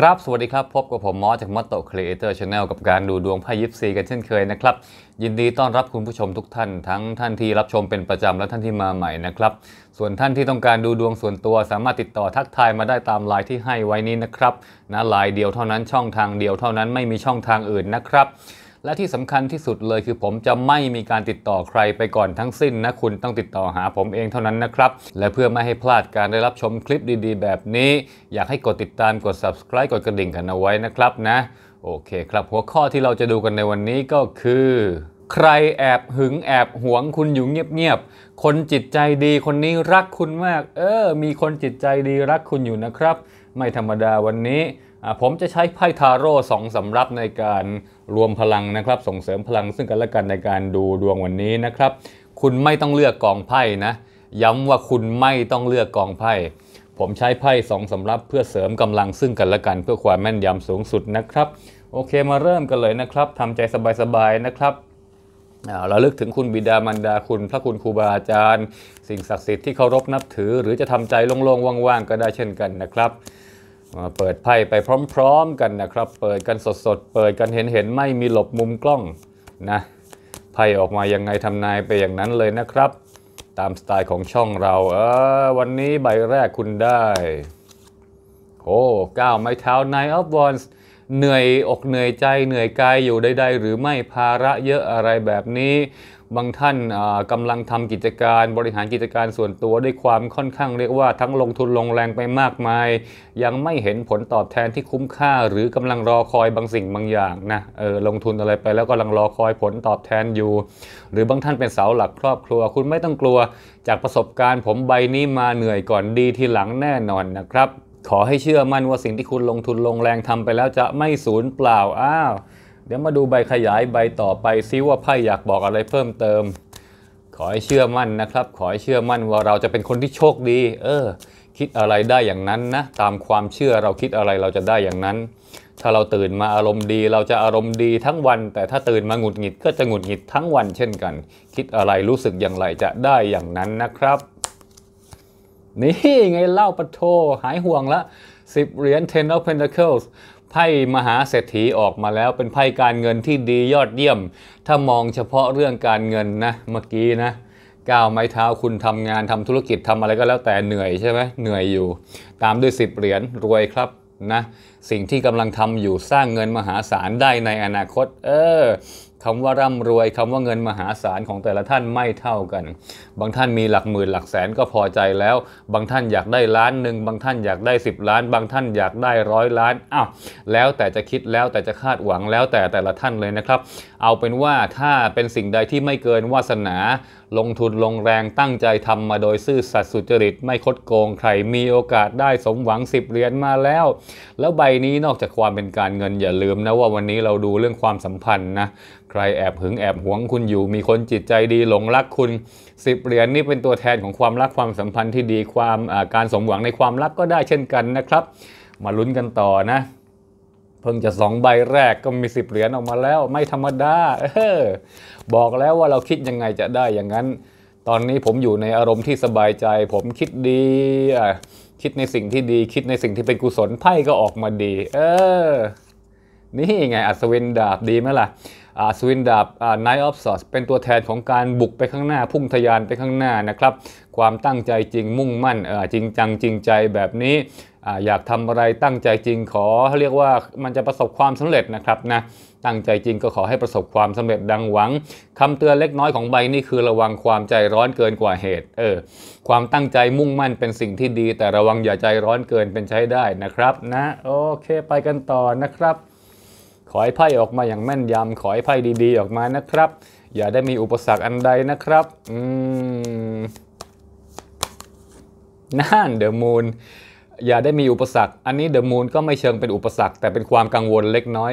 ครับ สวัสดีครับ พบกับผมมอสจากมอตโตครีเอเตอร์ชาแนลกับการดูดวงไพ่ยิปซีกันเช่นเคยนะครับ ยินดีต้อนรับคุณผู้ชมทุกท่าน ทั้งท่านที่รับชมเป็นประจำและท่านที่มาใหม่นะครับ ส่วนท่านที่ต้องการดูดวงส่วนตัว สามารถติดต่อทักทายมาได้ตามไลน์ที่ให้ไว้นี้นะครับนะไลน์เดียวเท่านั้นช่องทางเดียวเท่านั้นไม่มีช่องทางอื่นนะครับและที่สำคัญที่สุดเลยคือผมจะไม่มีการติดต่อใครไปก่อนทั้งสิ้นนะ คุณต้องติดต่อหาผมเองเท่านั้นนะครับ และเพื่อไม่ให้พลาดการได้รับชมคลิปดีๆ แบบนี้ อยากให้กดติดตามกด subscribe กดกระดิ่งกันเอาไว้นะครับนะ โอเคครับหัวข้อที่เราจะดูกันในวันนี้ก็คือ ใครแอบ หึงแอบหวงคุณอยู่เงียบๆ คนจิตใจดีคนนี้รักคุณมาก เออ มีคนจิตใจดีรักคุณอยู่นะครับ ไม่ธรรมดาวันนี้ผมจะใช้ไพ่ทาโร่สองสำรับในการรวมพลังนะครับ ส่งเสริมพลังซึ่งกันและกันในการดูดวงวันนี้นะครับ คุณไม่ต้องเลือกกองไพ่นะย้ำว่าคุณไม่ต้องเลือกกองไพ่ผมใช้ไพ่สองสำรับเพื่อเสริมกำลังซึ่งกันและกันเพื่อความแม่นยำสูงสุดนะครับ โอเคมาเริ่มกันเลยนะครับทำใจสบายๆนะครับเราลึกถึงคุณบิดามารดา คุณพระคุณครูบาอาจารย์ สิ่งศักดิ์สิทธิ์ที่เคารพนับถือ หรือจะทำใจโล่งๆว่างๆก็ได้เช่นกันนะครับเปิดไพ่ไปพร้อมๆกันนะครับ เปิดกันสดๆ เปิดกันเห็นๆ ไม่มีหลบมุมกล้องนะ ไพ่ออกมายังไงทำนายไปอย่างนั้นเลยนะครับ ตามสไตล์ของช่องเรา เออวันนี้ใบแรกคุณได้ โอ้ก้าวไม้เท้า Nine of Wands เหนื่อยอกเหนื่อยใจเหนื่อยกายอยู่ใดๆหรือไม่ภาระเยอะอะไรแบบนี้บางท่านกำลังทำกิจการบริหารกิจการส่วนตัวด้วยความค่อนข้างเรียกว่าทั้งลงทุนลงแรงไปมากมาย ยังไม่เห็นผลตอบแทนที่คุ้มค่าหรือกำลังรอคอยบางสิ่งบางอย่างนะเออ ลงทุนอะไรไปแล้วกำลังรอคอยผลตอบแทนอยู่ หรือบางท่านเป็นเสาหลักครอบครัวคุณไม่ต้องกลัวจากประสบการณ์ผมใบนี้มาเหนื่อยก่อนดีทีหลังแน่นอนนะครับ ขอให้เชื่อมั่นว่าสิ่งที่คุณลงทุนลงแรงทำไปแล้วจะไม่สูญเปล่าอ้าวเดี๋ยวมาดูใบขยายใบต่อไปซิว่าไพ่อยากบอกอะไรเพิ่มเติม ขอให้เชื่อมั่นนะครับ ขอให้เชื่อมั่นว่าเราจะเป็นคนที่โชคดี เออ คิดอะไรได้อย่างนั้นนะ ตามความเชื่อเราคิดอะไรเราจะได้อย่างนั้น ถ้าเราตื่นมาอารมณ์ดี เราจะอารมณ์ดีทั้งวัน แต่ถ้าตื่นมาหงุดหงิดก็จะหงุดหงิดทั้งวันเช่นกัน คิดอะไรรู้สึกอย่างไรจะได้อย่างนั้นนะครับ นี่ไงเล่าปะโทหายห่วงละสิบเหรียญ10 of pentacles ไพ่มหาเศรษฐีออกมาแล้วเป็นไพ่การเงินที่ดียอดเยี่ยม ถ้ามองเฉพาะเรื่องการเงินนะ เมื่อกี้นะ ก้าวไม้เท้าคุณทำงานทำธุรกิจทำอะไรก็แล้วแต่เหนื่อยใช่ไหมเหนื่อยอยู่ ตามด้วยสิบเหรียญ รวยครับนะ สิ่งที่กำลังทำอยู่สร้างเงินมหาศาลได้ในอนาคต เออคำว่าร่ำรวยคำว่าเงินมหาศาลของแต่ละท่านไม่เท่ากัน บางท่านมีหลักหมื่นหลักแสนก็พอใจแล้ว บางท่านอยากได้ล้านหนึ่งบางท่านอยากได้ 10 ล้าน บางท่านอยากได้ร้อยล้าน อ้าวแล้วแต่จะคิดแล้วแต่จะคาดหวังแล้วแต่แต่ละท่านเลยนะครับ เอาเป็นว่าถ้าเป็นสิ่งใดที่ไม่เกินวาสนาลงทุนลงแรงตั้งใจทำมาโดยซื่อสัตย์สุจริต ไม่คดโกงใครมีโอกาสได้สมหวัง 10เหรียญมาแล้ว แล้วใบนี้นอกจากความเป็นการเงินอย่าลืมนะว่าวันนี้เราดูเรื่องความสัมพันธ์นะใครแอบหึงแอบหวงคุณอยู่ มีคนจิตใจดีหลงรักคุณ 10เหรียญนี่เป็นตัวแทนของความรักความสัมพันธ์ที่ดีความการสมหวังในความรักก็ได้เช่นกันนะครับ มาลุ้นกันต่อนะเพิ่งจะสองใบแรกก็มีสิบเหรียญออกมาแล้ว ไม่ธรรมดาเออ บอกแล้วว่าเราคิดยังไงจะได้อย่างนั้น ตอนนี้ผมอยู่ในอารมณ์ที่สบายใจ ผมคิดดีคิดในสิ่งที่ดีคิดในสิ่งที่เป็นกุศลไพ่ก็ออกมาดี เออ นี่ไงอัศวินดาบดีไหมล่ะสวินดาบไนท์ออฟซอสเป็นตัวแทนของการบุกไปข้างหน้า พุ่งทยานไปข้างหน้านะครับ ความตั้งใจจริงมุ่งมั่นจริงจัง จริงใจแบบนี้ อยากทำอะไรตั้งใจจริงขอ เรียกว่ามันจะประสบความสำเร็จนะครับนะตั้งใจจริงก็ขอให้ประสบความสำเร็จดังหวังคำเตือนเล็กน้อยของใบนี่คือระวังความใจร้อนเกินกว่าเหตุเออความตั้งใจมุ่งมั่นเป็นสิ่งที่ดี แต่ระวังอย่าใจร้อนเกินเป็นใช้ได้นะครับนะโอเค ไปกันต่อนะครับขอให้ไพ่ออกมาอย่างแม่นยำขอให้ไพ่ดีๆ ออกมานะครับ อย่าได้มีอุปสรรคอันใดนะครับ อืมน่านเดอะมูน อย่าได้มีอุปสรรค อันนี้เดอะมูนก็ไม่เชิงเป็นอุปสรรค แต่เป็นความกังวลเล็กน้อย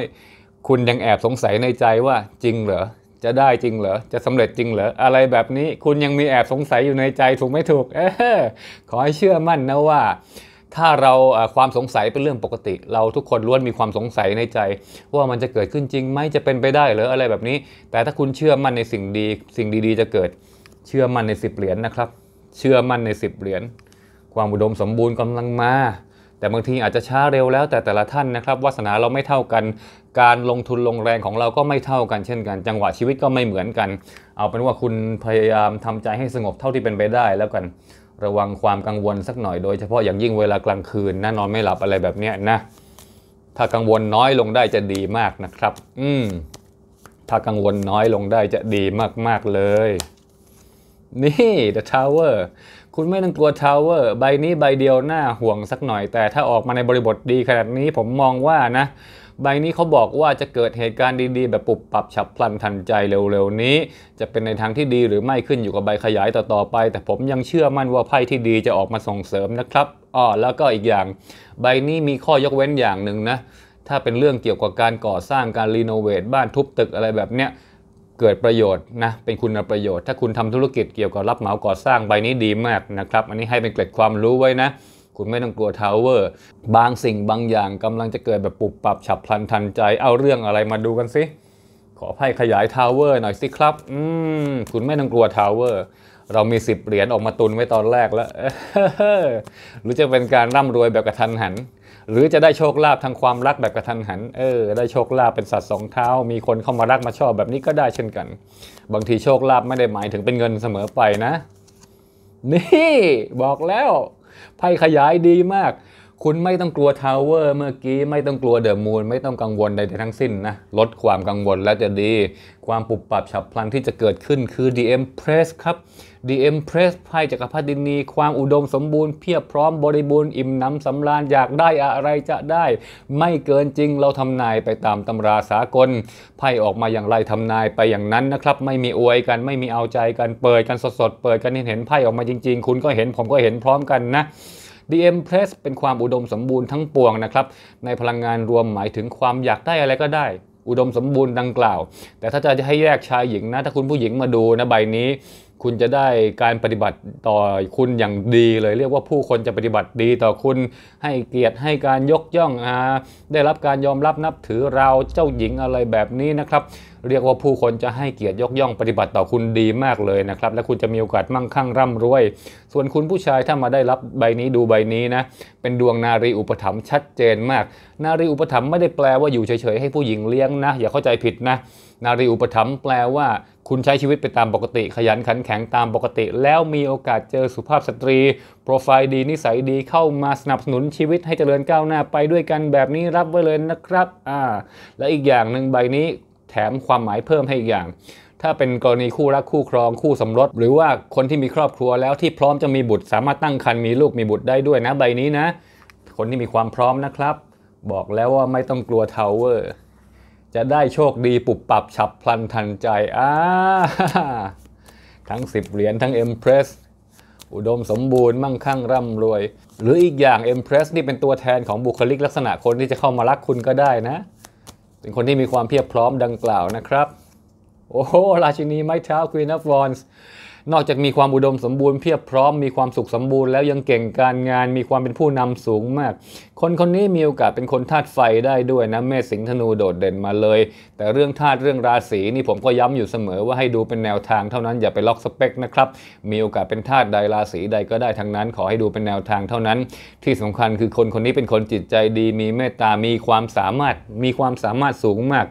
คุณยังแอบสงสัยในใจว่าจริงเหรอ จะได้จริงเหรอ จะสำเร็จจริงเหรอ อะไรแบบนี้ คุณยังมีแอบสงสัยอยู่ในใจถูกไม่ถูกเออขอให้เชื่อมั่นนะว่าถ้าเราความสงสัยเป็นเรื่องปกติ เราทุกคนล้วนมีความสงสัยในใจ ว่ามันจะเกิดขึ้นจริงไหมจะเป็นไปได้หรืออะไรแบบนี้ แต่ถ้าคุณเชื่อมั่นในสิ่งดี สิ่งดีๆ จะเกิดเชื่อมั่นในสิบเหรียญนนะครับ เชื่อมั่นในสิบเหรียญความอุดมสมบูรณ์กำลังมาแต่บางทีอาจจะช้าเร็วแล้วแต่แต่ละท่านนะครับวาสนาเราไม่เท่ากันการลงทุนลงแรงของเราก็ไม่เท่ากันเช่นกัน จังหวะชีวิตก็ไม่เหมือนกัน เอาเป็นว่าคุณพยายามทำใจให้สงบเท่าที่เป็นไปได้แล้วกันระวังความกังวลสักหน่อยโดยเฉพาะอย่างยิ่งเวลากลางคืนนะนอนไม่หลับอะไรแบบนี้นะ ถ้ากังวลน้อยลงได้จะดีมากนะครับ อืม ถ้ากังวลน้อยลงได้จะดีมาก ๆเลย นี่ The Tower คุณไม่ต้องกลัว Tower ใบนี้ใบเดียวหน้าห่วงสักหน่อย แต่ถ้าออกมาในบริบทดีขนาดนี้ผมมองว่านะใบนี้เขาบอกว่าจะเกิดเหตุการณ์ดีๆ แบบปุบปับฉับพลันทันใจเร็วๆ นี้ จะเป็นในทางที่ดีหรือไม่ขึ้นอยู่กับใบขยายต่อๆไปแต่ผมยังเชื่อมั่นว่าไพ่ที่ดีจะออกมาส่งเสริมนะครับอ๋อแล้วก็อีกอย่าง ใบนี้มีข้อยกเว้นอย่างหนึ่งนะ ถ้าเป็นเรื่องเกี่ยวกับการก่อสร้างการรีโนเวทบ้านทุบตึกอะไรแบบเนี้ยเกิดประโยชน์นะเป็นคุณประโยชน์ถ้าคุณทำธุรกิจเกี่ยวกับรับเหมาก่อสร้างใบนี้ดีมากนะครับอันนี้ให้เป็นเกร็ดความรู้ไว้นะคุณไม่ต้องกลัวทาวเวอร์ บางสิ่งบางอย่างกำลังจะเกิดแบบปุบปรับฉับพลันทันใจ เอาเรื่องอะไรมาดูกันสิขอไพ่ขยายทาวเวอร์ หน่อยสิครับ อืมคุณไม่ต้องกลัวทาวเวอร์ เรามีสิบเหรียญออกมาตุนไว้ตอนแรกแล้วหรือจะเป็นการร่ำรวยแบบกระทันหัน หรือจะได้โชคลาภทางความรักแบบกระทันหันเออได้โชคลาภเป็นสัตว์สองเท้ามีคนเข้ามารักมาชอบแบบนี้ก็ได้เช่นกัน บางทีโชคลาภไม่ได้หมายถึงเป็นเงินเสมอไปนะ นี่ บอกแล้วไพ่ขยายดีมาก คุณไม่ต้องกลัวทาวเวอร์เมื่อกี้ไม่ต้องกลัวเดอะมูนไม่ต้องกังวลใดทั้งสิ้นนะ ลดความกังวลแล้วจะดี ความปุบปับฉับพลันที่จะเกิดขึ้นคือ DM Press ครับ The Empress ไพ่จักรพรรดินี ความอุดมสมบูรณ์เพียบพร้อมบริบูรณ์อิ่มน้ำสำราญอยากได้อะไรจะได้ ไม่เกินจริง เราทำนายไปตามตำราสากลไพ่ออกมาอย่างไรทำนายไปอย่างนั้นนะครับไม่มีอวยกัน ไม่มีเอาใจกันเปิดกันสดๆ เปิดกันเห็นไพ่ออกมาจริง ๆ คุณก็เห็นผมก็เห็นพร้อมกันนะ The Empress เป็นความอุดมสมบูรณ์ทั้งปวงนะครับในพลังงานรวมหมายถึงความอยากได้อะไรก็ได้ อุดมสมบูรณ์ดังกล่าว แต่ถ้าจะให้แยกชายหญิงนะ ถ้าคุณผู้หญิงมาดูนะใบนี้คุณจะได้การปฏิบัติต่อคุณอย่างดีเลย เรียกว่าผู้คนจะปฏิบัติดีต่อคุณ ให้เกียรติให้การยกย่องอาได้รับการยอมรับนับถือเราเจ้าหญิงอะไรแบบนี้นะครับเรียกว่าผู้คนจะให้เกียรติยกย่องปฏิบัติต่อคุณดีมากเลยนะครับ และคุณจะมีโอกาสมั่งคั่งร่ำรวย ส่วนคุณผู้ชายถ้ามาได้รับใบนี้ดูใบนี้นะเป็นดวงนารีอุปถัมภ์ชัดเจนมาก นารีอุปถัมภ์ไม่ได้แปลว่าอยู่เฉยๆ ให้ผู้หญิงเลี้ยงนะ อย่าเข้าใจผิดนะ นารีอุปถัมภ์แปลว่า คุณใช้ชีวิตไปตามปกติ ขยันขันแข็งตามปกติ แล้วมีโอกาสเจอสุภาพสตรีโปรไฟล์ดีนิสัยดีเข้ามาสนับสนุนชีวิตให้เจริญก้าวหน้าไปด้วยกันแบบนี้รับไว้เลยนะครับอ่าและอีกอย่างหนึ่งใบนี้แถมความหมายเพิ่มให้อีกอย่าง ถ้าเป็นกรณีคู่รักคู่ครองคู่สมรสหรือว่าคนที่มีครอบครัวแล้วที่พร้อมจะมีบุตรสามารถตั้งครรภ์มีลูกมีบุตรได้ด้วยนะใบนี้นะ คนที่มีความพร้อมนะครับ บอกแล้วว่าไม่ต้องกลัวทาวเวอร์ จะได้โชคดีปุบปับฉับพลันทันใจอ้าทั้ง10เหรียญทั้งเอ็มเพรสอุดมสมบูรณ์มั่งคั่งร่ำรวยหรืออีกอย่างเอ็มเพรสนี่เป็นตัวแทนของบุคลิกลักษณะคนที่จะเข้ามารักคุณก็ได้นะเป็นคนที่มีความเพียบพร้อมดังกล่าวนะครับ โอ้โหราชินีไม้เท้าควีนอฟวอนส์นอกจากมีความอุดมสมบูรณ์เพียบพร้อมมีความสุขสมบูรณ์แล้วยังเก่งการงาน มีความเป็นผู้นำสูงมาก คนคนนี้มีโอกาสเป็นคนธาตุไฟได้ด้วยนะเมษสิงห์ธนูโดดเด่นมาเลย แต่เรื่องธาตุเรื่องราศีนี่ผมก็ย้ำอยู่เสมอว่าให้ดูเป็นแนวทางเท่านั้นอย่าไปล็อกสเปคนะครับมีโอกาสเป็นธาตุใดราศีใดก็ได้ทั้งนั้น ขอให้ดูเป็นแนวทางเท่านั้น ที่สำคัญคือคนคนนี้เป็นคนจิตใจดี มีเมตตา มีความสามารถ มีความสามารถสูงมาก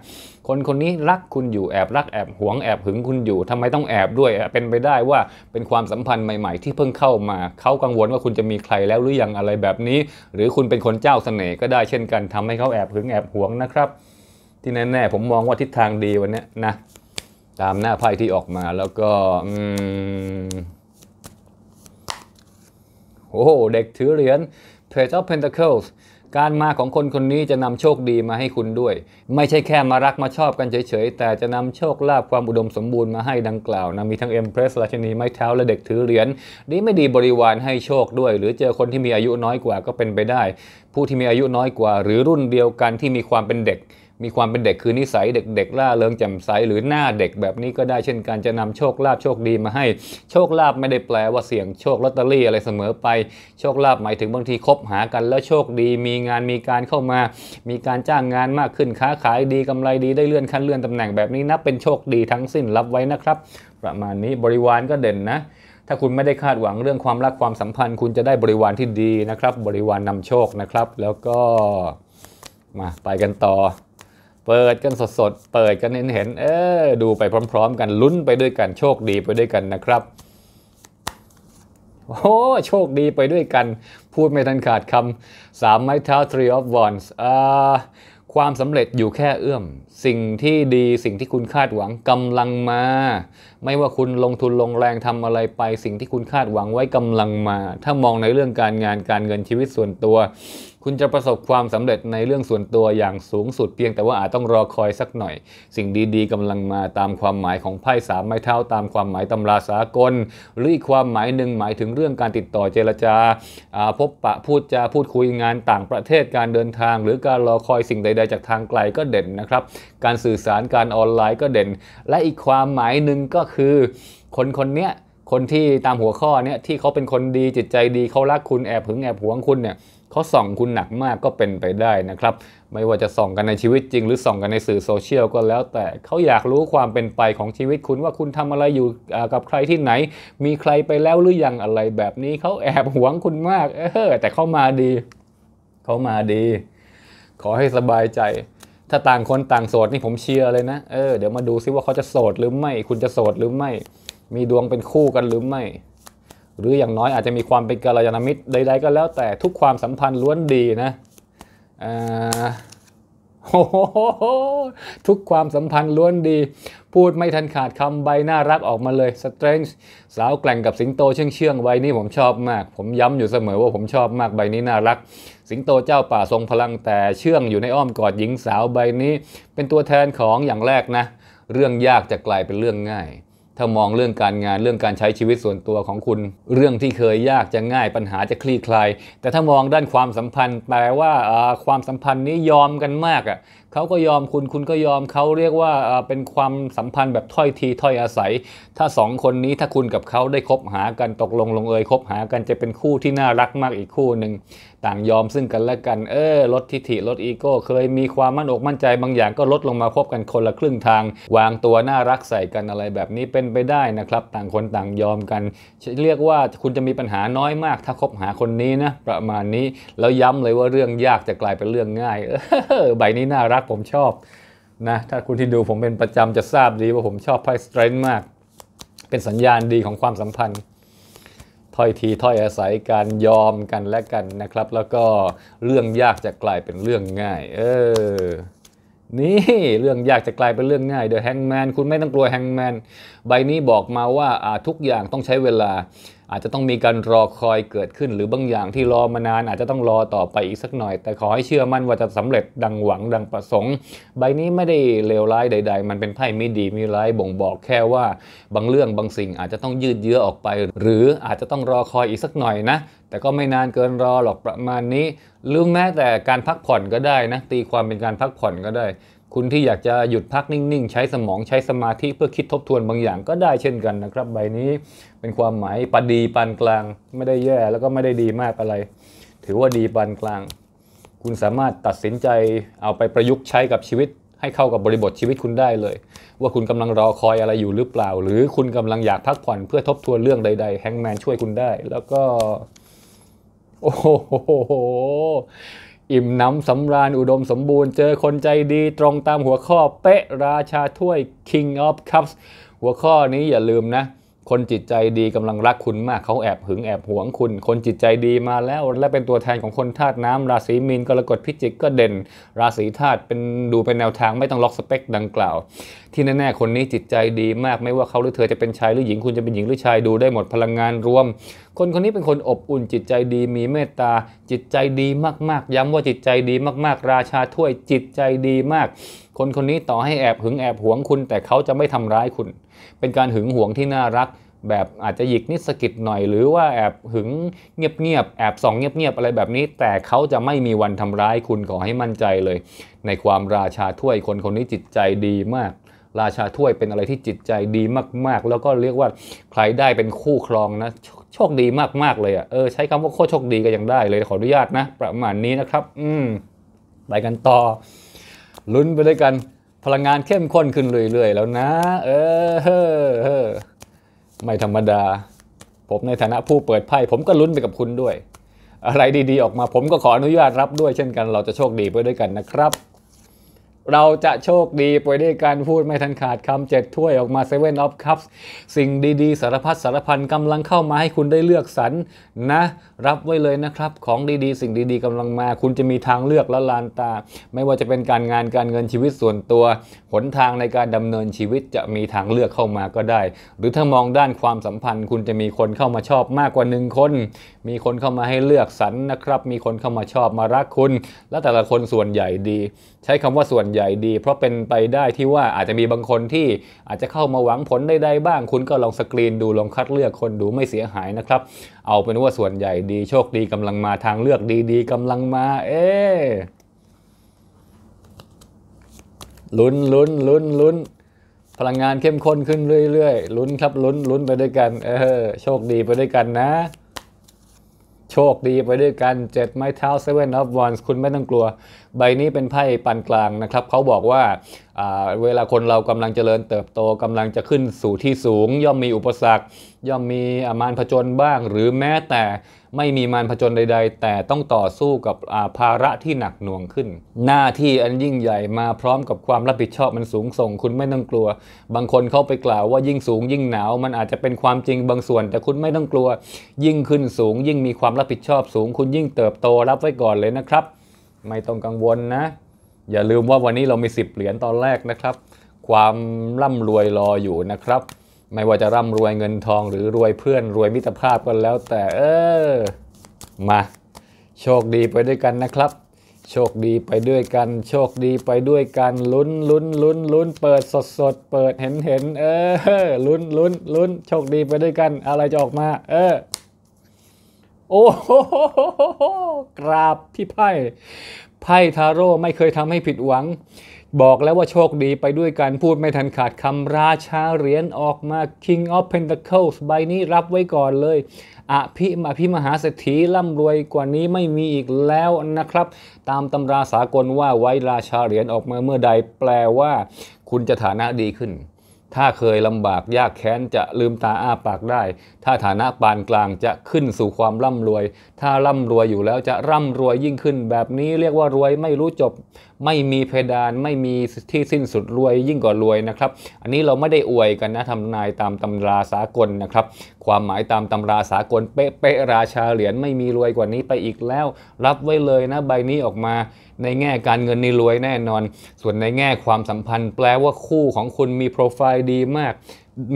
คนคนนี้รักคุณอยู่แอบรักแอบหวงแอบหึงคุณอยู่ ทำไมต้องแอบด้วย เป็นไปได้ว่าเป็นความสัมพันธ์ใหม่ๆที่เพิ่งเข้ามา เขากังวลว่าคุณจะมีใครแล้วหรือยังอะไรแบบนี้ หรือคุณเป็นคนเจ้าเสน่ห์ก็ได้เช่นกัน ทำให้เขาแอบหึงแอบหวงนะครับ ที่แน่ๆผมมองว่าทิศทางดีวันนี้นะ ตามหน้าไพ่ที่ออกมาแล้วก็โอ้โหเด็กถือเหรียญ Page of Pentacles การมาของคนคนนี้จะนำโชคดีมาให้คุณด้วย ไม่ใช่แค่มารักมาชอบกันเฉยๆแต่จะนำโชคลาภความอุดมสมบูรณ์มาให้ดังกล่าวนะมีทั้งเอ็มเพรสราชินีไม้เท้าและเด็กถือเหรียญดีไม่ดีบริวารให้โชคด้วย หรือเจอคนที่มีอายุน้อยกว่าก็เป็นไปได้ ผู้ที่มีอายุน้อยกว่า หรือรุ่นเดียวกันที่มีความเป็นเด็กมีความเป็นเด็กคือนิสัยเด็กๆ ล่าเริงแจ่มใสหรือหน้าเด็กแบบนี้ก็ได้เช่นกันจะนำโชคลาภโชคดีมาให้โชคลาภไม่ได้แปลว่าเสี่ยงโชคลอตเตอรี่อะไรเสมอไปโชคลาภหมายถึงบางทีคบหากันแล้วโชคดี มีงานมีการเข้ามามีการจ้างงานมากขึ้นค้าขายดีกำไรดีได้เลื่อนขั้นเลื่อนตำแหน่งแบบนี้นับเป็นโชคดีทั้งสิ้นรับไว้นะครับ ประมาณนี้บริวารก็เด่นนะ ถ้าคุณไม่ได้คาดหวังเรื่องความรักความสัมพันธ์ คุณจะได้บริวารที่ดีนะครับ บริวารนนำโชคนะครับ แล้วก็มาไปกันต่อเปิดกันสดๆ เปิดกันเห็นๆเออดูไปพร้อม ๆ กัน ลุ้นไปด้วยกัน โชคดีไปด้วยกันนะครับ โอ้โชคดีไปด้วยกัน พูดไม่ทันขาดคำสามไม้เท้า three of wands อ่า ความสำเร็จอยู่แค่เอื้อม สิ่งที่ดีสิ่งที่คุณคาดหวังกำลังมา ไม่ว่าคุณลงทุนลงแรงทำอะไรไป สิ่งที่คุณคาดหวังไว้กำลังมา ถ้ามองในเรื่องการงานการเงินชีวิตส่วนตัวคุณจะประสบความสำเร็จในเรื่องส่วนตัวอย่างสูงสุดเพียงแต่ว่าอาจต้องรอคอยสักหน่อย สิ่งดีๆกำลังมาตามความหมายของไพ่สามไม้เท้าตามความหมายตำราสากล หรือความหมายหนึ่งหมายถึงเรื่องการติดต่อเจรจาพบปะพูดจาพูดคุยงานต่างประเทศการเดินทาง หรือการรอคอยสิ่งใดๆจากทางไกลก็เด่นนะครับ การสื่อสารการออนไลน์ก็เด่น และอีกความหมายหนึ่งก็คือคนคนนี้คนที่ตามหัวข้อเนี่ยที่เขาเป็นคนดีจิตใจดีเขารักคุณแอบหึงแอบหวงคุณเนี่ยเขาส่องคุณหนักมากก็เป็นไปได้นะครับไม่ว่าจะส่องกันในชีวิตจริงหรือส่องกันในสื่อโซเชียลก็แล้วแต่เขาอยากรู้ความเป็นไปของชีวิตคุณว่าคุณทำอะไรอยู่กับใครที่ไหน มีใครไปแล้วหรือยังอะไรแบบนี้เขาแอบหวงคุณมากเออแต่เขามาดีเขามาดี ขอให้สบายใจถ้าต่างคนต่างโสดนี่ผมเชียร์เลยนะเออเดี๋ยวมาดูซิว่าเขาจะโสดหรือไม่ คุณจะโสดหรือไม่มีดวงเป็นคู่กันหรือไม่ หรืออย่างน้อยอาจจะมีความเป็นกัลยาณมิตรใดๆก็แล้วแต่ทุกความสัมพันธ์ล้วนดีนะ ทุกความสัมพันธ์ล้วนดี พูดไม่ทันขาดคำใบน่ารักออกมาเลยสเตรนจ์สาวแกล่งกับสิงโตเชื่องเชื่องใบนี้ผมชอบมาก ผมย้ำอยู่เสมอว่าผมชอบมากใบนี้น่ารัก สิงโตเจ้าป่าทรงพลังแต่เชื่องอยู่ในอ้อมกอดหญิงสาวใบนี้ เป็นตัวแทนของอย่างแรกนะ เรื่องยากจะกลายเป็นเรื่องง่ายถ้ามองเรื่องการงานเรื่องการใช้ชีวิตส่วนตัวของคุณ เรื่องที่เคยยากจะง่ายปัญหาจะคลี่คลาย แต่ถ้ามองด้านความสัมพันธ์ แปลว่าความสัมพันธ์นี้ยอมกันมากอะ่ะเขาก็ยอมคุณคุณก็ยอมเขาเรียกว่าเป็นความสัมพันธ์แบบถ้อยทีถ้อยอาศัย ถ้าสองคนนี้ถ้าคุณกับเขาได้คบหากันตกลงลงเอย คบหากันจะเป็นคู่ที่น่ารักมากอีกคู่หนึ่งต่างยอมซึ่งกันและกันเออลดทิฐิลดอีโก้เคยมีความมั่นอกมั่นใจบางอย่างก็ลดลงมาคบกันคนละครึ่งทาง วางตัวน่ารักใส่กันอะไรแบบนี้เป็นไปได้นะครับ ต่างคนต่างยอมกัน เรียกว่าคุณจะมีปัญหาน้อยมาก ถ้าคบหาคนนี้นะประมาณนี้แล้วย้ำเลยว่าเรื่องยากจะกลายเป็นเรื่องง่ายใบนี้น่ารักกผมชอบนะ ถ้าคุณที่ดูผมเป็นประจำจะทราบดีว่าผมชอบไพ่สเตรนท์มาก เป็นสัญญาณดีของความสัมพันธ์ถ้อยทีถ้อยอาศัยการยอมกันและกันนะครับ แล้วก็เรื่องยากจะกลายเป็นเรื่องง่าย เออนี่ เรื่องยากจะกลายเป็นเรื่องง่ายเดอะแฮงแมนคุณไม่ต้องกลัวแฮงแมนใบนี้บอกมาว่าทุกอย่างต้องใช้เวลาอาจจะต้องมีการรอคอยเกิดขึ้น หรือบางอย่างที่รอมานานอาจจะต้องรอต่อไปอีกสักหน่อย แต่ขอให้เชื่อมั่นว่าจะสำเร็จดังหวังดังประสงค์ ใบนี้ไม่ได้เลวร้ายใด ๆ มันเป็นไพ่ไม่ดีมีร้ายบ่งบอกแค่ว่า บางเรื่องบางสิ่งอาจจะต้องยืดเยื้อออกไป หรืออาจจะต้องรอคอยอีกสักหน่อยนะ แต่ก็ไม่นานเกินรอหรอกประมาณนี้หรือแม้แต่การพักผ่อนก็ได้นะตีความเป็นการพักผ่อนก็ได้คุณที่อยากจะหยุดพักนิ่งๆ ใช้สมองใช้สมาธิเพื่อคิดทบทวนบางอย่างก็ได้เช่นกันนะครับ ใบนี้เป็นความหมายปดีปานกลางไม่ได้แย่แล้วก็ไม่ได้ดีมากอะไร ถือว่าดีปานกลาง คุณสามารถตัดสินใจเอาไปประยุกต์ใช้กับชีวิตให้เข้ากับบริบทชีวิตคุณได้เลย ว่าคุณกำลังรอคอยอะไรอยู่หรือเปล่า หรือคุณกำลังอยากพักผ่อนเพื่อทบทวนเรื่องใด ๆ แฮงแมนช่วยคุณได้ แล้วก็โอ้โหอิ่มน้ำสำราญอุดมสมบูรณ์เจอคนใจดีตรงตามหัวข้อเป๊ะราชาถ้วย King of Cups หัวข้อนี้อย่าลืมนะคนจิตใจดีกำลังรักคุณมากเขาแอบหึงแอบหวงคุณ คนจิตใจดีมาแล้วและเป็นตัวแทนของคนธาตุน้ำ ราศีมีนกรกฎพิจิกก็เด่น ราศีธาตุเป็นดูเป็นแนวทางไม่ต้องล็อกสเปคดังกล่าวที่แน่ๆคนนี้จิตใจดีมากไม่ว่าเขาหรือเธอจะเป็นชายหรือหญิงคุณจะเป็นหญิงหรือชายดูได้หมดพลังงานรวม คนคนนี้เป็นคนอบอุ่นจิตใจดีมีเมตตาจิตใจดีมากๆ ย้ำว่าจิตใจดีมาก ๆ ราชาถ้วยจิตใจดีมาก คนคนนี้ต่อให้แอบหึงแอบหวงคุณ แต่เขาจะไม่ทำร้ายคุณเป็นการหึงหวงที่น่ารัก แบบอาจจะหยิก นิดสกิดหน่อย หรือว่าแอบหึงเงียบๆแอบส่องเงียบๆอะไรแบบนี้แต่เขาจะไม่มีวันทำร้ายคุณขอให้มั่นใจเลย ในความราชาถ้วยคนคนนี้จิตใจดีมาก ราชาถ้วยเป็นอะไรที่จิตใจดีมากๆ แล้วก็เรียกว่าใครได้เป็นคู่ครองนะโชโชคดีมากๆเลยอะ่ะเออ ใช้คำว่าโคตรโชคดีก็ยังได้ เลยขออนุญาตนะ ประมาณนี้นะครับอืมไปกันต่อลุ้นไปด้วยกันพลังงานเข้มข้นขึ้นเรื่อย ๆ แล้วนะ เออเฮ้อ ไม่ธรรมดาผมในฐานะผู้เปิดไพ่ผมก็ลุ้นไปกับคุณด้วย อะไรดีๆออกมาผมก็ขออนุญาตรับด้วยเช่นกันเราจะโชคดีไปด้วยกันนะครับเราจะโชคดีไปด้วยการพูดไม่ทันขาดคำเจ็ดถ้วยออกมาเซเว่นออฟคัพสิ่งดีๆสารพัดสารพันกำลังเข้ามาให้คุณได้เลือกสรรนะ รับไว้เลยนะครับของดีๆ สิ่งดีๆกำลังมาคุณจะมีทางเลือกและลานตา ไม่ว่าจะเป็นการงานการเงินชีวิตส่วนตัวหนทางในการดำเนินชีวิตจะมีทางเลือกเข้ามาก็ได้ หรือถ้ามองด้านความสัมพันธ์ คุณจะมีคนเข้ามาชอบมากกว่าหนึ่งคนมีคนเข้ามาให้เลือกสรรนะครับ มีคนเข้ามาชอบมารักคุณ และแต่ละคนส่วนใหญ่ดี ใช้คำว่าส่วนใหญ่ดีเพราะเป็นไปได้ที่ว่าอาจจะมีบางคนที่อาจจะเข้ามาหวังผลใดๆบ้างคุณก็ลองสกรีนดูลองคัดเลือกคนดูไม่เสียหายนะครับเอาเป็นว่าส่วนใหญ่ดีโชคดีกำลังมาทางเลือกดีๆกำลังมา เอ๊ลุ้นลุ้นลุ้นลุ้นพลังงานเข้มข้นขึ้นเรื่อยๆลุ้นครับลุ้นลุ้นไปด้วยกันเออโชคดีไปด้วยกันนะโชคดีไปด้วยกันเจ็ดไม้เท้าเซเว่นออฟวันคุณไม่ต้องกลัว ใบนี้เป็นไพ่ปานกลางนะครับเขาบอกว่าเวลาคนเรากำลังเจริญเติบโตกำลังจะขึ้นสู่ที่สูง ย่อมมีอุปสรรค ย่อมมีอามานผจญบ้างหรือแม้แต่ไม่มีมารผจญใด ๆ แต่ต้องต่อสู้กับภาระที่หนักหน่วงขึ้น หน้าที่อันยิ่งใหญ่มาพร้อมกับความรับผิดชอบมันสูงส่ง คุณไม่ต้องกลัว บางคนเข้าไปกล่าวว่ายิ่งสูงยิ่งหนาวมันอาจจะเป็นความจริงบางส่วน แต่คุณไม่ต้องกลัว ยิ่งขึ้นสูงยิ่งมีความรับผิดชอบสูง คุณยิ่งเติบโตรับไว้ก่อนเลยนะครับ ไม่ต้องกังวลนะ อย่าลืมว่าวันนี้เรามี10เหรียญตอนแรกนะครับ ความร่ำรวยรออยู่นะครับไม่ว่าจะร่ำรวยเงินทองหรือรวยเพื่อน รวยมิตรภาพก็แล้วแต่ เออ มา โชคดีไปด้วยกันนะครับ โชคดีไปด้วยกัน โชคดีไปด้วยกันลุ้นลุ้นลุ้นลุ้นเปิดสดสดเปิดเห็นเห็นเออลุ้นลุ้นลุ้นโชคดีไปด้วยกัน อะไรจะออกมา เออโอ้โหกราบพี่ไพ่ ไพ่ทาโร่ไม่เคยทำให้ผิดหวังบอกแล้วว่าโชคดีไปด้วยกัน พูดไม่ทันขาดคำราชาเหรียญออกมา King of Pentacles ใบนี้รับไว้ก่อนเลยอภิมาพิมหาเศรษฐีร่ำรวยกว่านี้ไม่มีอีกแล้วนะครับ ตามตำราสากลว่าไว้ราชาเหรียญออกมาเมื่อใดแปลว่า คุณจะฐานะดีขึ้น ถ้าเคยลำบากยากแค้นจะลืมตาอ้าปากได้ ถ้าฐานะปานกลางจะขึ้นสู่ความร่ำรวย ถ้าร่ำรวยอยู่แล้วจะร่ำรวยยิ่งขึ้น แบบนี้เรียกว่ารวยไม่รู้จบไม่มีเพดานไม่มีที่สิ้นสุดรวยยิ่งกว่ารวยนะครับอันนี้เราไม่ได้อวยกันนะทำนายตามตำราสากลนะครับ ความหมายตามตำราสากลเป๊ะๆราชาเหรียญไม่มีรวยกว่านี้ไปอีกแล้วรับไว้เลยนะใบนี้ออกมา ในแง่การเงินนี่รวยแน่นอน ส่วนในแง่ความสัมพันธ์ แปลว่าคู่ของคุณมีโปรไฟล์ดีมาก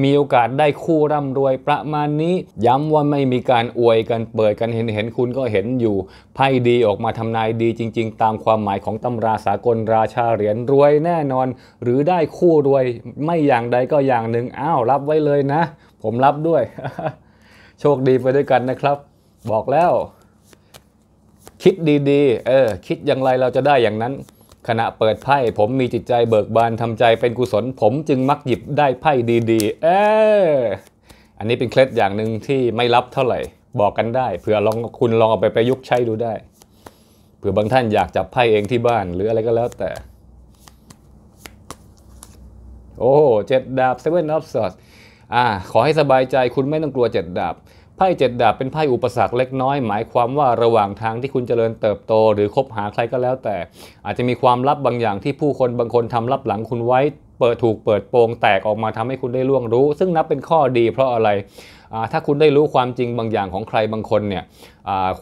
มีโอกาสได้คู่ร่ำรวยประมาณนี้ย้ำว่าไม่มีการอวยกันเปิดกันเห็นเห็นคุณก็เห็นอยู่ไพ่ดีออกมาทำนายดีจริงๆ ตามความหมายของตำราสากลราชาเหรียญรวยแน่นอน หรือได้คู่รวยไม่อย่างใดก็อย่างหนึ่ง อ้าว รับไว้เลยนะ ผมรับด้วย โชคดีไปด้วยกันนะครับ บอกแล้ว คิดดีๆ เออคิดอย่างไรเราจะได้อย่างนั้นขณะเปิดไพ่ผมมีจิตใจเบิกบานทำใจเป็นกุศล ผมจึงมักหยิบได้ไพ่ดีๆ เอออันนี้เป็นเคล็ดอย่างหนึ่งที่ไม่รับเท่าไหร่ บอกกันได้เผื่อลองคุณลองเอาไปประยุกต์ใช้ดูได้ เผื่อบางท่านอยากจับไพ่เองที่บ้านหรืออะไรก็แล้วแต่ โอ้เจ็ดดาบเซเว่นออฟสอดอ่า ขอให้สบายใจคุณไม่ต้องกลัวเจ็ดดาบไพ่เจ็ดดาบเป็นไพ่อุปสรรคเล็กน้อย หมายความว่าระหว่างทางที่คุณเจริญเติบโต หรือคบหาใครก็แล้ว แต่ อาจจะมีความลับบางอย่างที่ผู้คนบางคนทำลับหลังคุณไว้เปิดถูกเปิดโปงแตกออกมาทำให้คุณได้ล่วงรู้ ซึ่งนับเป็นข้อดีเพราะอะไรถ้าคุณได้รู้ความจริงบางอย่างของใครบางคนเนี่ย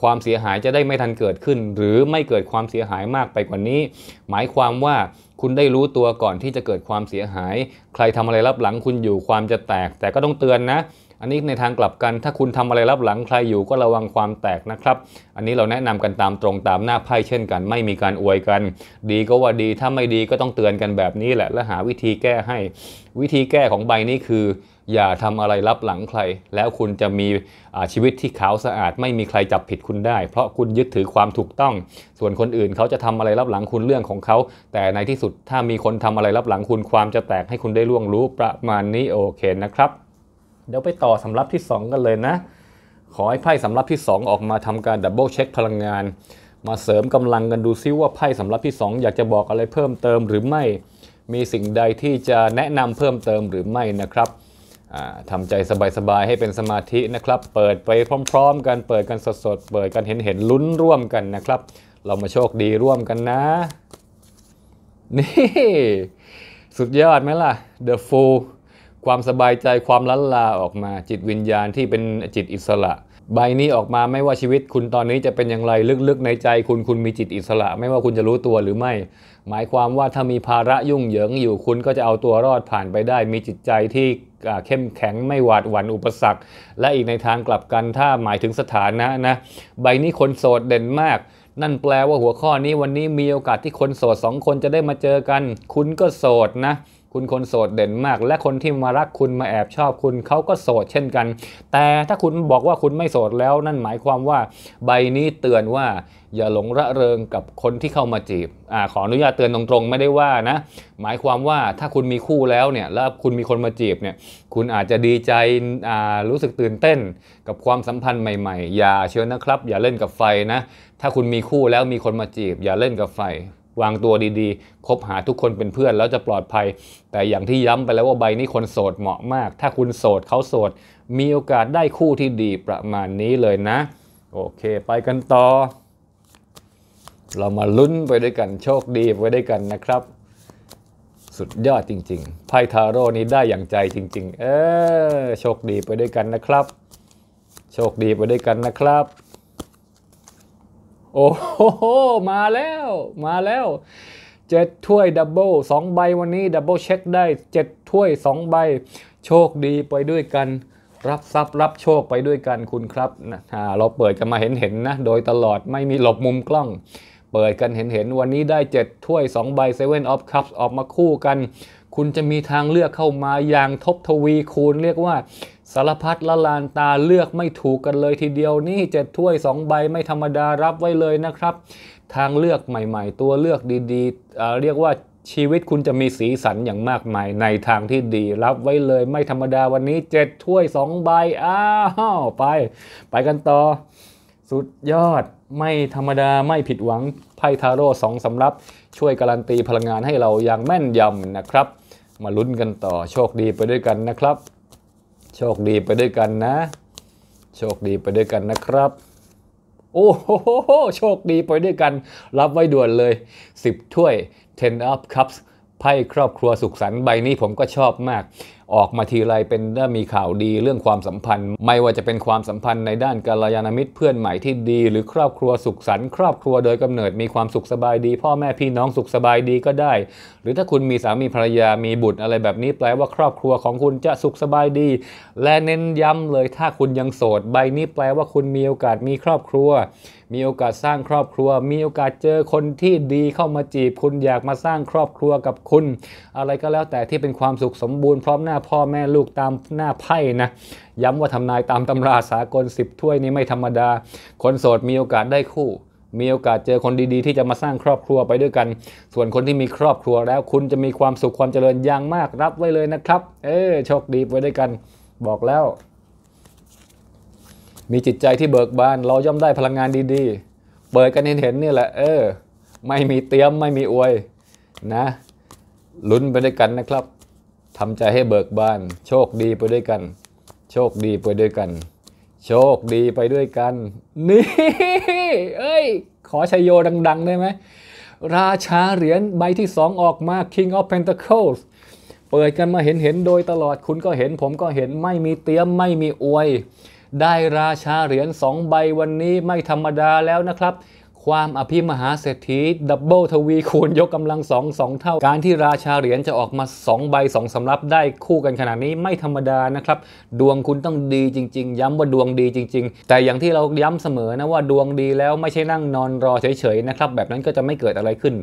ความเสียหายจะได้ไม่ทันเกิดขึ้น หรือไม่เกิดความเสียหายมากไปกว่านี้ หมายความว่าคุณได้รู้ตัวก่อนที่จะเกิดความเสียหาย ใครทำอะไรลับหลังคุณอยู่ความจะแตกแต่ก็ต้องเตือนนะอันนี้ในทางกลับกันถ้าคุณทำอะไรรับหลังใครอยู่ก็ระวังความแตกนะครับ อันนี้เราแนะนำกันตามตรงตามหน้าไพ่เช่นกัน ไม่มีการอวยกัน ดีก็ว่าดีถ้าไม่ดีก็ต้องเตือนกันแบบนี้แหละและหาวิธีแก้ให้ วิธีแก้ของใบนี้คือ อย่าทำอะไรรับหลังใคร แล้วคุณจะมีชีวิตที่ขาวสะอาด ไม่มีใครจับผิดคุณได้ เพราะคุณยึดถือความถูกต้อง ส่วนคนอื่นเขาจะทำอะไรรับหลังคุณเรื่องของเขา แต่ในที่สุดถ้ามีคนทำอะไรรับหลังคุณความจะแตกให้คุณได้ล่วงรู้ประมาณนี้โอเคนะครับเดี๋ยวไปต่อสำรับที่ 2 กันเลยนะ ขอให้ไพ่สำรับที่ 2 ออกมาทำการดับเบิลเช็คพลังงานมาเสริมกำลังกันดูซิว่าไพ่สำรับที่ 2 อยากจะบอกอะไรเพิ่มเติมหรือไม่ มีสิ่งใดที่จะแนะนำเพิ่มเติมหรือไม่นะครับทำใจสบายๆให้เป็นสมาธินะครับ เปิดไปพร้อมๆกันเปิดกันสดๆ เปิดกันเห็นๆลุ้นร่วมกันนะครับ เรามาโชคดีร่วมกันนะ นี่ สุดยอดไหมล่ะ The Fool ความสบายใจความล้นลาออกมาจิตวิญญาณที่เป็นจิตอิสระ ใบนี้ออกมาไม่ว่าชีวิตคุณตอนนี้จะเป็นอย่างไรลึกๆในใจคุณคุณมีจิตอิสระ ไม่ว่าคุณจะรู้ตัวหรือไม่ หมายความว่าถ้ามีภาระยุ่งเหยิง อยู่คุณก็จะเอาตัวรอดผ่านไปได้ มีจิตใจที่เข้มแข็งไม่หวาดหวั่นอุปสรรค และอีกในทางกลับกันถ้าหมายถึงสถานะนะใบนี้คนโสดเด่นมาก นั่นแปลว่าหัวข้อนี้ วันนี้มีโอกาสที่คนโสดสองคนจะได้มาเจอกัน คุณก็โสดนะคุณคนโสดเด่นมาก และคนที่มารักคุณมาแอบชอบคุณเขาก็โสดเช่นกัน แต่ถ้าคุณบอกว่าคุณไม่โสดแล้ว นั่นหมายความว่าใบนี้เตือนว่า อย่าหลงระเริงกับคนที่เข้ามาจีบอขออนุญาตเตือนตรงๆ ไม่ได้ว่านะหมายความว่าถ้าคุณมีคู่แล้วเนี่ยแล้วคุณมีคนมาจีบเนี่ยคุณอาจจะดีใจรู้สึกตื่นเต้นกับความสัมพันธ์ใหม่ๆ อย่าเชื่อนะครับ อย่าเล่นกับไฟนะถ้าคุณมีคู่แล้วมีคนมาจีบ อย่าเล่นกับไฟวางตัวดีๆ คบหาทุกคนเป็นเพื่อน แล้วจะปลอดภัย แต่อย่างที่ย้ำไปแล้วว่าใบนี้คนโสดเหมาะมาก ถ้าคุณโสดเขาโสดมีโอกาสได้คู่ที่ดีประมาณนี้เลยนะ โอเคไปกันต่อ เรามาลุ้นไปด้วยกัน โชคดีไปด้วยกันนะครับ สุดยอดจริง ๆ ไพ่ทาโร่นี้ได้อย่างใจจริง ๆ เออโชคดีไปด้วยกันนะครับ โชคดีไปด้วยกันนะครับโอ้โห มาแล้ว มาแล้วเจ็ดถ้วยดับเบิลสองใบวันนี้ดับเบิลเช็คได้เจ็ดถ้วยสองใบ โชคดีไปด้วยกัน รับทรัพย์รับโชคไปด้วยกันคุณครับนะเราเปิดกันมาเห็นเห็นนะ โดยตลอดไม่มีหลบมุมกล้อง เปิดกันเห็นเห็นวันนี้ได้ 7 ถ้วย 2 ใบเซเว่นออฟคัพออกมาคู่กัน คุณจะมีทางเลือกเข้ามาอย่างทบทวีคูณเรียกว่าสารพัดละลานตาเลือกไม่ถูกกันเลยทีเดียวนี่เจ็ดถ้วย2ใบไม่ธรรมดารับไว้เลยนะครับ ทางเลือกใหม่ๆ ตัวเลือกดีๆ เรียกว่าชีวิตคุณจะมีสีสันอย่างมาก มาย ในทางที่ดีรับไว้เลย ไม่ธรรมดาวันนี้เจ็ดถ้วยสองใบอ้าวไป ไปกันต่อ สุดยอดไม่ธรรมดาไม่ผิดหวังไพ่ทาโร่สองสำรับ ช่วยการันตีพลังงานให้เราอย่างแม่นยำนะครับ มาลุ้นกันต่อโชคดีไปด้วยกันนะครับโชคดีไปด้วยกันนะ โชคดีไปด้วยกันนะครับ โอ้โหโชคดีไปด้วยกัน รับไว้ด่วนเลย 10 ถ้วย 10 up cups ไพ่ครอบครัวสุขสันต์ใบนี้ผมก็ชอบมาก ออกมาทีไร เป็นถ้ามีข่าวดีเรื่องความสัมพันธ์ ไม่ว่าจะเป็นความสัมพันธ์ในด้านกาลยานมิตรเพื่อนใหม่ที่ดี หรือครอบครัวสุขสันต์ครอบครัวโดยกำเนิดมีความสุขสบายดี พ่อแม่พี่น้องสุขสบายดีก็ได้ หรือถ้าคุณมีสามีภรรยามีบุตรอะไรแบบนี้แปลว่าครอบครัวของคุณจะสุขสบายดี และเน้นย้ำเลยถ้าคุณยังโสด ใบนี้แปลว่าคุณมีโอกาสมีครอบครัวมีโอกาสสร้างครอบครัว มีโอกาสเจอคนที่ดีเข้ามาจีบ คุณ อยากมาสร้างครอบครัวกับคุณ อะไรก็แล้วแต่ที่เป็นความสุขสมบูรณ์พร้อมหน้าพ่อแม่ลูกตามหน้าไพ่นะย้ำว่าทำนายตามตำราสากลสิบถ้วยนี้ไม่ธรรมดาคนโสดมีโอกาสได้คู่ มีโอกาสเจอคนดีๆ ที่จะมาสร้างครอบครัวไปด้วยกัน ส่วนคนที่มีครอบครัวแล้ว คุณจะมีความสุขความเจริญอย่างมากรับไว้เลยนะครับ เออโชคดีไปด้วยกันบอกแล้วมีจิตใจที่เบิกบานเราย่อมได้พลังงานดีๆ เปิดกันเห็นเห็นนี่แหละเออไม่มีเตรียมไม่มีอวยนะลุ้นไปด้วยกันนะครับทำใจให้เบิกบาน โชคดีไปด้วยกัน โชคดีไปด้วยกัน โชคดีไปด้วยกันนี่เอ้ยขอชัยโยดัง ๆ ได้ไหมราชาเหรียญ ใบที่สองออกมา King of Pentacles เปิดกันมาเห็นเห็นโดยตลอดคุณก็เห็นผมก็เห็นไม่มีเตรียมไม่มีอวยได้ราชาเหรียญ2ใบวันนี้ไม่ธรรมดาแล้วนะครับความอภิมหาเศรษฐีดับเบิลทวีคูณยกกำลังสองสองเท่า การที่ราชาเหรียญจะออกมา 2 ใบ2สสำรับได้คู่กันขนาดนี้ไม่ธรรมดานะครับดวงคุณต้องดีจริง ๆ ย้ำว่าดวงดีจริง ๆ แต่อย่างที่เราย้ำเสมอนะว่าดวงดีแล้วไม่ใช่นั่งนอนรอเฉย ๆ นะครับ แบบนั้นก็จะไม่เกิดอะไรขึ้น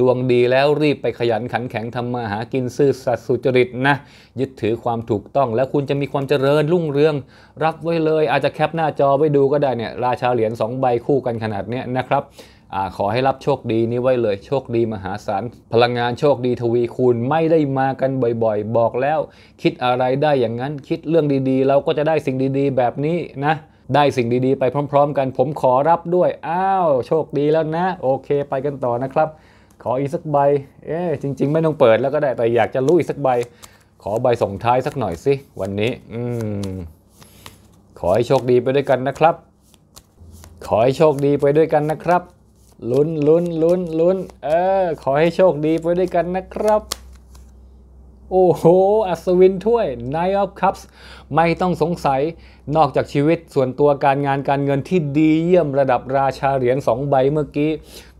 ดวงดีแล้วรีบไปขยันขันแข็งทำมาหากินซื่อสัตย์สุจริตนะยึดถือความถูกต้อง แล้วคุณจะมีความเจริญรุ่งเรือง รับไว้เลย อาจจะแคปหน้าจอไว้ดูก็ได้เนี่ย ราชาเหรียญ2ใบคู่กันขนาดนี้นะครับขอให้รับโชคดีนี้ไว้เลยโชคดีมหาศาลพลังงานโชคดีทวีคูณไม่ได้มากันบ่อย ๆ บอกแล้ว คิดอะไรได้อย่างนั้นคิดเรื่องดีๆ เราก็จะได้สิ่งดีๆแบบนี้นะ ได้สิ่งดีๆไปพร้อมๆกันผมขอรับด้วยอ้าว โชคดีแล้วนะ โอเคไปกันต่อนะครับ ขออีกสักใบเอ๊จริงๆไม่ต้องเปิดแล้วก็ได้แต่อยากจะรู้อีกสักใบ ขอใบส่งท้ายสักหน่อยสิวันนี้อืม ขอให้โชคดีไปด้วยกันนะครับขอให้โชคดีไปด้วยกันนะครับ ลุ้นลุ้นลุ้นลุ้นเออ ขอให้โชคดีไปด้วยกันนะครับ โอ้โห อัศวินถ้วย n i h t of Cups ไม่ต้องสงสัยนอกจากชีวิตส่วนตัวการงานการเงินที่ดีเยี่ยมระดับราชาเหรียญสองใบเมื่อกี้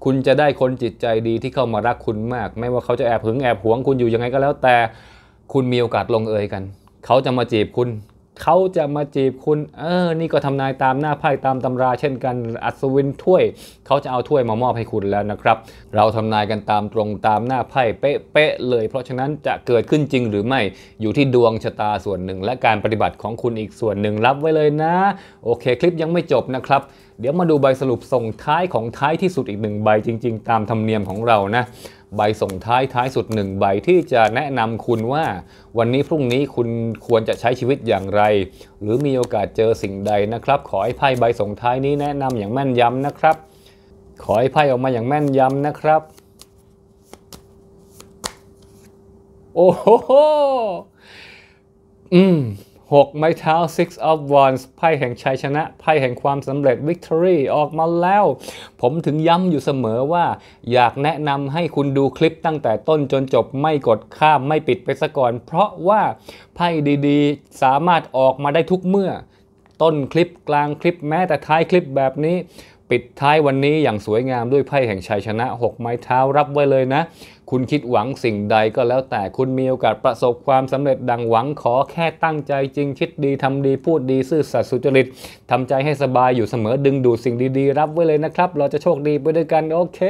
คุณจะได้คนจิตใจดีที่เข้ามารักคุณมาก ไม่ว่าเขาจะแอบหึงแอบหวงคุณอยู่ยังไงก็แล้ว แต่คุณมีโอกาสลงเอยกัน เขาจะมาจีบคุณเขาจะมาจีบคุณ เออ นี่ก็ทำนายตามหน้าไพ่ตามตำราเช่นกัน อัศวินถ้วย เขาจะเอาถ้วยมามอบให้คุณแล้วนะครับ เราทำนายกันตามตรงตามหน้าไพ่เป๊ะเลย เพราะฉะนั้นจะเกิดขึ้นจริงหรือไม่อยู่ที่ดวงชะตาส่วนหนึ่ง และการปฏิบัติของคุณอีกส่วนหนึ่งรับไว้เลยนะ โอเค คลิปยังไม่จบนะครับ เดี๋ยวมาดูใบสรุปส่งท้ายของท้ายที่สุดอีกหนึ่งใบจริง ๆ ตามธรรมเนียมของเรานะใบส่งท้ายท้ายสุดหนึ่งใบที่จะแนะนำคุณว่า วันนี้พรุ่งนี้คุณควรจะใช้ชีวิตอย่างไร หรือมีโอกาสเจอสิ่งใดนะครับ ขอให้ไพ่ใบส่งท้ายนี้แนะนำอย่างแม่นยำนะครับ ขอให้ไพ่ออกมาอย่างแม่นยำนะครับ โอ้โหอืม6 ไม้เท้า six of wands ไพ่แห่งชัยชนะ ไพ่แห่งความสำเร็จ victory ออกมาแล้ว ผมถึงย้ำอยู่เสมอว่า อยากแนะนำให้คุณดูคลิปตั้งแต่ต้นจนจบไม่กดข้ามไม่ปิดไปซะก่อน เพราะว่าไพ่ดี ๆ สามารถออกมาได้ทุกเมื่อ ต้นคลิปกลางคลิปแม้แต่ท้ายคลิปแบบนี้ปิดท้ายวันนี้อย่างสวยงามด้วยไพ่แห่งชัยชนะ 6 ไม้เท้ารับไว้เลยนะ คุณคิดหวังสิ่งใดก็แล้วแต่คุณมีโอกาสประสบความสำเร็จดังหวังขอแค่ตั้งใจจริงคิดดีทำดีพูดดีซื่อสัตย์สุจริต ทำใจให้สบายอยู่เสมอดึงดูดสิ่งดีๆ รับไว้เลยนะครับ เราจะโชคดีไปด้วยกันโอเค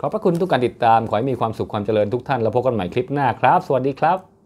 ขอบพระคุณทุกการติดตามขอให้มีความสุขความเจริญทุกท่านแล้วพบกันใหม่คลิปหน้าครับสวัสดีครับ